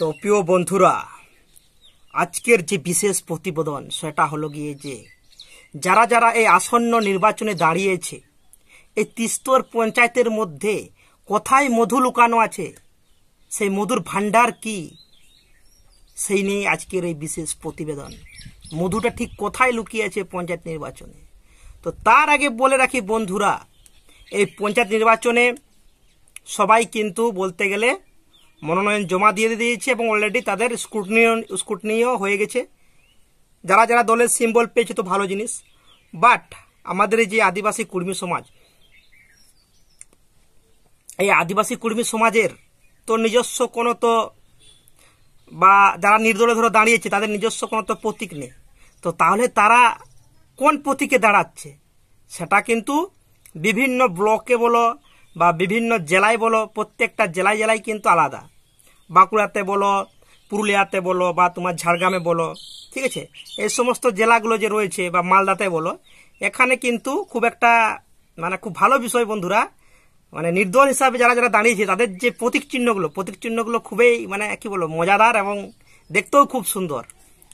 তো প্রিয় বন্ধুরা আজকের যে বিশেষ প্রতিবেদন সেটা হলো গিয়ে যে যারা যারা এই আসন্ন নির্বাচনে দাঁড়িয়েছে এই তিস্তর পঞ্চায়েতের মধ্যে কোথায় মধু লুকানো আছে সেই মধুর ভাণ্ডার কি সেই নিয়ে আজকের এই বিশেষ প্রতিবেদন মধুটা ঠিক কোথায় লুকিয়ে আছে পঞ্চায়েত নির্বাচনে তো তার আগে বলে রাখি বন্ধুরা এই পঞ্চায়েত নির্বাচনে সবাই কিন্তু বলতে গেলে মনোনয়ন জমা দিয়ে দিয়েছে এবং অলরেডি তাদের স্কুটনীয় স্কুটনীয় হয়ে গেছে যারা যারা দলের সিম্বল পেয়েছে তো ভালো জিনিস বাট আমাদের যে আদিবাসী কর্মী সমাজ এই আদিবাসী কর্মী সমাজের তো নিজস্ব কোনো তো বা যারা নির্দলে ধরে দাঁড়িয়েছে তাদের নিজস্ব কোনো তো প্রতীক নেই তো তাহলে তারা কোন প্রতীকে দাঁড়াচ্ছে সেটা কিন্তু বিভিন্ন ব্লকে বলো বা বিভিন্ন জেলায় বলো প্রত্যেকটা জেলায় জেলায় কিন্তু আলাদা বাঁকুড়াতে বলো পুরুলিয়াতে বলো বা তোমার ঝাড়গ্রামে বলো ঠিক আছে এই সমস্ত জেলাগুলো যে রয়েছে বা মালদাতে বলো এখানে কিন্তু খুব একটা মানে খুব ভালো বিষয় বন্ধুরা মানে নির্দল হিসাবে যারা যারা দাঁড়িয়েছে তাদের যে প্রতীক চিহ্নগুলো প্রতীক চিহ্নগুলো খুবই মানে কি বলবো মজাদার এবং দেখতেও খুব সুন্দর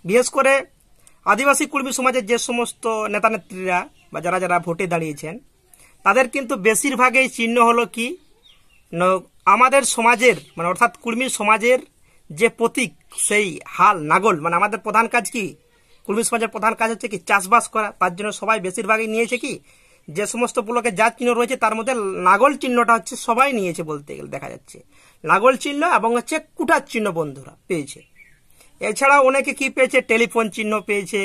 বিশেষ করে আদিবাসী কর্মী সমাজের যে সমস্ত নেতানেত্রীরা বা যারা যারা ভোটে দাঁড়িয়েছেন তাদের কিন্তু বেশিরভাগই চিহ্ন হলো কি আমাদের সমাজের মানে অর্থাৎ কুর্মী সমাজের যে প্রতীক সেই হাল নাগল মানে আমাদের প্রধান কাজ কি কুর্মী সমাজের প্রধান কাজ হচ্ছে কি চাষবাস করা তার জন্য সবাই বেশিরভাগই নিয়েছে কি যে সমস্ত পুলকে যা চিহ্ন রয়েছে তার মধ্যে নাগল চিহ্নটা হচ্ছে সবাই নিয়েছে বলতে গেলে দেখা যাচ্ছে নাগল চিহ্ন এবং হচ্ছে কুটার চিহ্ন বন্ধুরা পেয়েছে এছাড়া অনেকে কি পেয়েছে টেলিফোন চিহ্ন পেয়েছে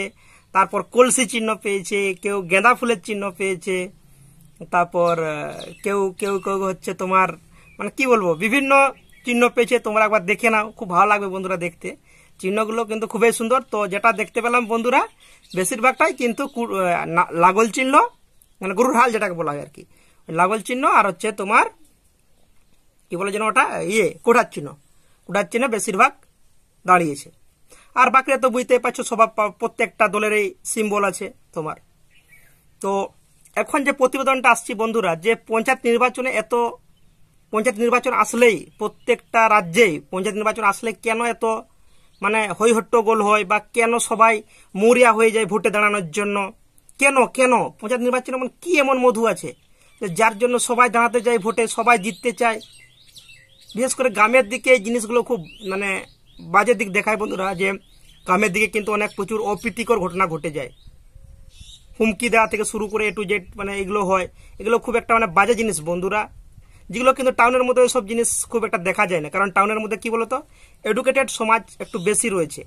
তারপর কলসি চিহ্ন পেয়েছে কেউ গেঁদা ফুলের চিহ্ন পেয়েছে তারপর কেউ কেউ কেউ হচ্ছে তোমার মানে কি বলবো বিভিন্ন চিহ্ন পেয়েছে তোমরা একবার দেখে নাও খুব ভালো লাগবে বন্ধুরা দেখতে চিহ্নগুলো কিন্তু খুবই সুন্দর তো যেটা দেখতে পেলাম বন্ধুরা বেশিরভাগটাই কিন্তু লাগল চিহ্ন মানে গরুর হাল যেটাকে বলা হয় আর কি লাগল চিহ্ন আর হচ্ছে তোমার কি বলে যেন ওটা ইয়ে কোঠার চিহ্ন কোঠার চিহ্ন বেশিরভাগ দাঁড়িয়েছে আর বাকিরা তো বুঝতেই পারছো সবার প্রত্যেকটা দলেরই সিম্বল আছে তোমার তো এখন যে প্রতিবেদনটা আসছি বন্ধুরা যে পঞ্চায়েত নির্বাচনে এত পঞ্চায়েত নির্বাচন আসলেই প্রত্যেকটা রাজ্যেই পঞ্চায়েত নির্বাচন আসলে কেন এত মানে হৈ হয় বা কেন সবাই মরিয়া হয়ে যায় ভোটে দাঁড়ানোর জন্য কেন কেন পঞ্চায়েত নির্বাচন এমন কি এমন মধু আছে যার জন্য সবাই দাঁড়াতে চায় ভোটে সবাই জিততে চায় বিশেষ করে গ্রামের দিকে এই জিনিসগুলো খুব মানে বাজে দিক দেখায় বন্ধুরা যে গ্রামের দিকে কিন্তু অনেক প্রচুর অপ্রীতিকর ঘটনা ঘটে যায় হুমকি দেওয়া থেকে শুরু করে এ টু জেড মানে এগুলো হয় এগুলো খুব একটা মানে বাজে জিনিস বন্ধুরা যেগুলো কিন্তু টাউনের মধ্যে সব জিনিস খুব একটা দেখা যায় না কারণ টাউনের মধ্যে কি বলতো এডুকেটেড সমাজ একটু বেশি রয়েছে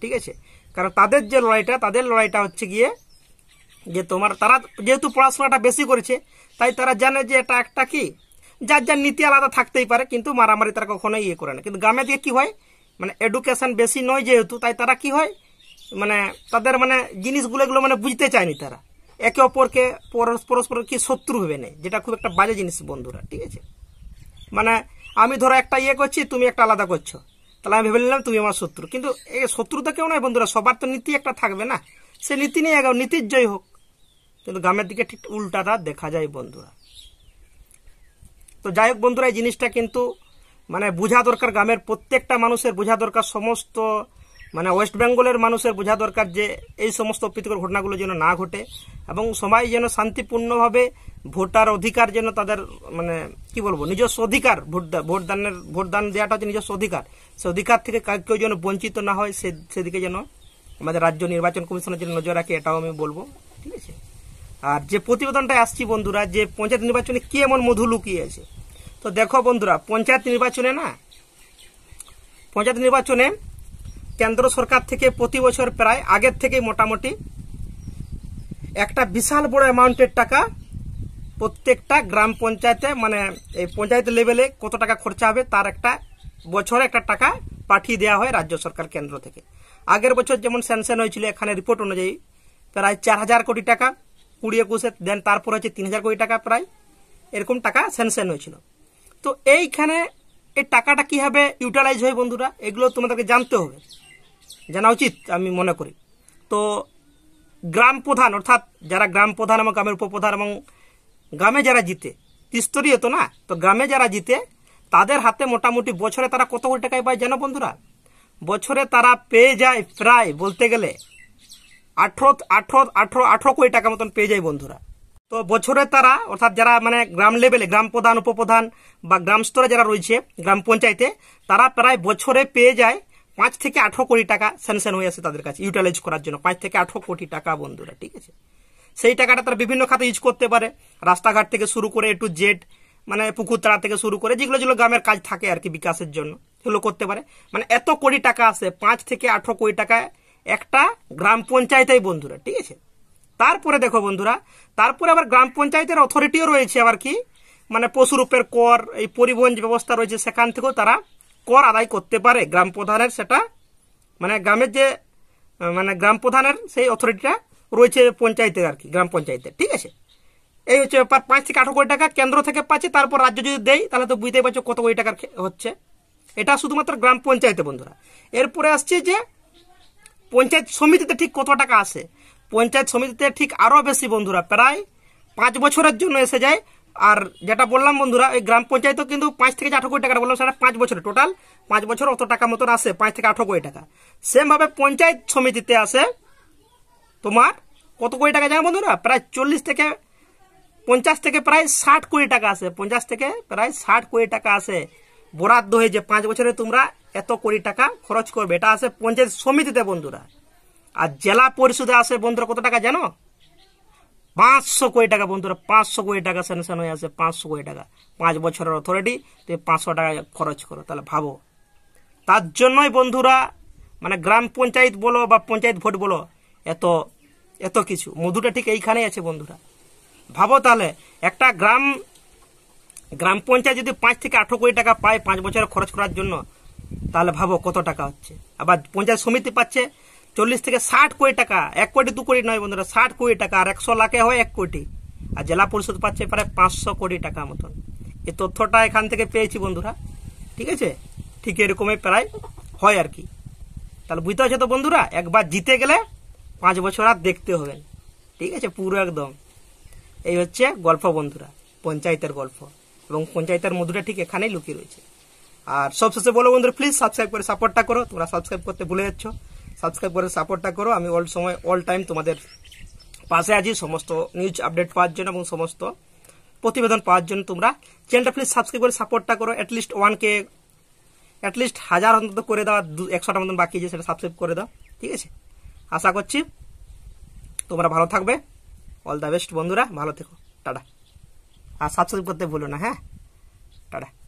ঠিক আছে কারণ তাদের যে লড়াইটা তাদের লড়াইটা হচ্ছে গিয়ে যে তোমার তারা যেহেতু পড়াশোনাটা বেশি করেছে তাই তারা জানে যে এটা একটা কি যার যার নীতি আলাদা থাকতেই পারে কিন্তু মারামারি তারা কখনোই ইয়ে করে না কিন্তু গ্রামে দিয়ে কি হয় মানে এডুকেশন বেশি নয় যেহেতু তাই তারা কি হয় মানে তাদের মানে জিনিসগুলো এগুলো মানে বুঝতে চায়নি তারা একে অপরকে পরস্পরকে শত্রু ভেবে না যেটা খুব একটা বাজে জিনিস বন্ধুরা ঠিক আছে মানে আমি ধরো একটা ইয়ে করছি তুমি একটা আলাদা করছো তাহলে আমি ভেবে নিলাম তুমি আমার শত্রু কিন্তু এই শত্রুতা কেউ নয় বন্ধুরা সবার তো নীতি একটা থাকবে না সে নীতি নিয়ে এগাও নীতির জয় হোক কিন্তু গ্রামের দিকে ঠিক উল্টাটা দেখা যায় বন্ধুরা তো যাই হোক বন্ধুরা এই জিনিসটা কিন্তু মানে বোঝা দরকার গ্রামের প্রত্যেকটা মানুষের বোঝা দরকার সমস্ত মানে ওয়েস্ট বেঙ্গলের মানুষের বোঝা দরকার যে এই সমস্ত অপ্রীতিকর ঘটনাগুলো যেন না ঘটে এবং সবাই যেন শান্তিপূর্ণভাবে ভোটার অধিকার যেন তাদের মানে কি বলবো নিজস্ব অধিকার ভোটদানের ভোটদান দেওয়াটা হচ্ছে নিজস্ব অধিকার সে অধিকার থেকে কেউ যেন বঞ্চিত না হয় সে সেদিকে যেন আমাদের রাজ্য নির্বাচন কমিশনের যেন নজর রাখে এটাও আমি বলবো ঠিক আছে আর যে প্রতিবেদনটা আসছি বন্ধুরা যে পঞ্চায়েত নির্বাচনে কি এমন মধু লুকিয়ে আছে তো দেখো বন্ধুরা পঞ্চায়েত নির্বাচনে না পঞ্চায়েত নির্বাচনে কেন্দ্র সরকার থেকে প্রতি বছর প্রায় আগের থেকে মোটামুটি একটা বিশাল বড় অ্যামাউন্টের টাকা প্রত্যেকটা গ্রাম পঞ্চায়েতে মানে এই পঞ্চায়েত লেভেলে কত টাকা খরচা হবে তার একটা বছরে একটা টাকা পাঠিয়ে দেওয়া হয় রাজ্য সরকার কেন্দ্র থেকে আগের বছর যেমন স্যাংশন হয়েছিল এখানে রিপোর্ট অনুযায়ী প্রায় চার হাজার কোটি টাকা কুড়ি একুশে দেন তারপর হচ্ছে তিন হাজার কোটি টাকা প্রায় এরকম টাকা স্যাংশন হয়েছিল তো এইখানে এই টাকাটা কীভাবে ইউটিলাইজ হয় বন্ধুরা এগুলো তোমাদেরকে জানতে হবে জানা উচিত আমি মনে করি তো গ্রাম প্রধান অর্থাৎ যারা গ্রাম প্রধান এবং গ্রামের উপপ্রধান এবং গ্রামে যারা জিতে ত্রিস্তরীয় তো না তো গ্রামে যারা জিতে তাদের হাতে মোটামুটি বছরে তারা কত কোটি টাকায় পায় জানো বন্ধুরা বছরে তারা পেয়ে যায় প্রায় বলতে গেলে আঠেরো আঠেরো আঠেরো আঠেরো কোটি টাকা মতন পেয়ে যায় বন্ধুরা তো বছরে তারা অর্থাৎ যারা মানে গ্রাম লেভেলে গ্রাম প্রধান উপপ্রধান বা গ্রাম স্তরে যারা রয়েছে গ্রাম পঞ্চায়েতে তারা প্রায় বছরে পেয়ে যায় পাঁচ থেকে আঠারো কোটি টাকা স্যানশন হয়ে আছে তাদের কাছে ইউটিলাইজ করার জন্য পাঁচ থেকে আঠারো কোটি টাকা বন্ধুরা ঠিক আছে সেই টাকাটা তারা বিভিন্ন খাতে ইউজ করতে পারে রাস্তাঘাট থেকে শুরু করে একটু জেট মানে পুকুর তাড়া থেকে শুরু করে যেগুলো যেগুলো গ্রামের কাজ থাকে আর কি বিকাশের জন্য সেগুলো করতে পারে মানে এত কোটি টাকা আছে পাঁচ থেকে আঠারো কোটি টাকা একটা গ্রাম পঞ্চায়েতেই বন্ধুরা ঠিক আছে তারপরে দেখো বন্ধুরা তারপরে আবার গ্রাম পঞ্চায়েতের অথরিটিও রয়েছে আবার কি মানে পশুরূপের কর এই পরিবহন ব্যবস্থা রয়েছে সেখান থেকেও তারা কর আদায় করতে পারে গ্রাম প্রধানের সেটা মানে গ্রামের যে মানে গ্রাম প্রধানের সেই অথরিটিটা রয়েছে পঞ্চায়েতে আর কি গ্রাম পঞ্চায়েতে ঠিক আছে এই হচ্ছে ব্যাপার পাঁচ থেকে আঠারো কোটি টাকা কেন্দ্র থেকে পাচ্ছে তারপর রাজ্য যদি দেয় তাহলে তো বুঝতেই পারছো কত কোটি টাকার হচ্ছে এটা শুধুমাত্র গ্রাম পঞ্চায়েতে বন্ধুরা এরপরে আসছে যে পঞ্চায়েত সমিতিতে ঠিক কত টাকা আসে পঞ্চায়েত সমিতিতে ঠিক আরও বেশি বন্ধুরা প্রায় পাঁচ বছরের জন্য এসে যায় আর যেটা বললাম বন্ধুরা এই গ্রাম পঞ্চায়েতও কিন্তু পাঁচ থেকে আঠারো কোটি টাকা বললাম সেটা পাঁচ বছর টোটাল পাঁচ বছর অত টাকা মতন আসে পাঁচ থেকে আঠারো কোটি টাকা সেমভাবে পঞ্চায়েত সমিতিতে আসে তোমার কত কোটি টাকা জানো বন্ধুরা প্রায় চল্লিশ থেকে পঞ্চাশ থেকে প্রায় ষাট কোটি টাকা আসে পঞ্চাশ থেকে প্রায় ষাট কোটি টাকা আসে বরাদ্দ হয়ে যে পাঁচ বছরে তোমরা এত কোটি টাকা খরচ করবে এটা আসে পঞ্চায়েত সমিতিতে বন্ধুরা আর জেলা পরিষদে আসে বন্ধুরা কত টাকা জানো পাঁচশো কোটি টাকা বন্ধুরা পাঁচশো কোটি টাকা স্যাংশন হয়ে আছে পাঁচশো কোটি টাকা পাঁচ বছরের অথরিটি তুমি পাঁচশো টাকা খরচ করো তাহলে ভাবো তার জন্যই বন্ধুরা মানে গ্রাম পঞ্চায়েত বলো বা পঞ্চায়েত ভোট বলো এত এত কিছু মধুটা ঠিক এইখানেই আছে বন্ধুরা ভাবো তাহলে একটা গ্রাম গ্রাম পঞ্চায়েত যদি পাঁচ থেকে আঠেরো কোটি টাকা পায় পাঁচ বছরের খরচ করার জন্য তাহলে ভাবো কত টাকা হচ্ছে আবার পঞ্চায়েত সমিতি পাচ্ছে চল্লিশ থেকে ষাট কোটি টাকা এক কোটি দু কোটি নয় বন্ধুরা ষাট কোটি টাকা আর একশো লাখে হয় এক কোটি আর জেলা পরিষদ পাচ্ছে প্রায় পাঁচশো কোটি টাকা মতন এ তথ্যটা এখান থেকে পেয়েছি বন্ধুরা ঠিক আছে ঠিক এরকমই প্রায় হয় আর কি তাহলে বুঝতে পারছো তো বন্ধুরা একবার জিতে গেলে পাঁচ বছর আর দেখতে হবেন ঠিক আছে পুরো একদম এই হচ্ছে গল্প বন্ধুরা পঞ্চায়েতের গল্প এবং পঞ্চায়েতের মধুটা ঠিক এখানেই লুকিয়ে রয়েছে আর সবশেষে বলো বন্ধুরা প্লিজ সাবস্ক্রাইব করে সাপোর্টটা করো তোমরা সাবস্ক্রাইব করতে ভুলে যাচ্ছ সাবস্ক্রাইব করে সাপোর্টটা করো আমি অল সময় অল টাইম তোমাদের পাশে আছি সমস্ত নিউজ আপডেট পাওয়ার জন্য এবং সমস্ত প্রতিবেদন পাওয়ার জন্য তোমরা চ্যানেলটা প্লিজ সাবস্ক্রাইব করে সাপোর্টটা করো অ্যাটলিস্ট কে অ্যাটলিস্ট হাজার অন্তত করে দাও একশোটা মতন বাকি যে সেটা সাবস্ক্রাইব করে দাও ঠিক আছে আশা করছি তোমরা ভালো থাকবে অল দ্য বেস্ট বন্ধুরা ভালো থেকো টাটা আর সাবস্ক্রাইব করতে ভুলো না হ্যাঁ টাটা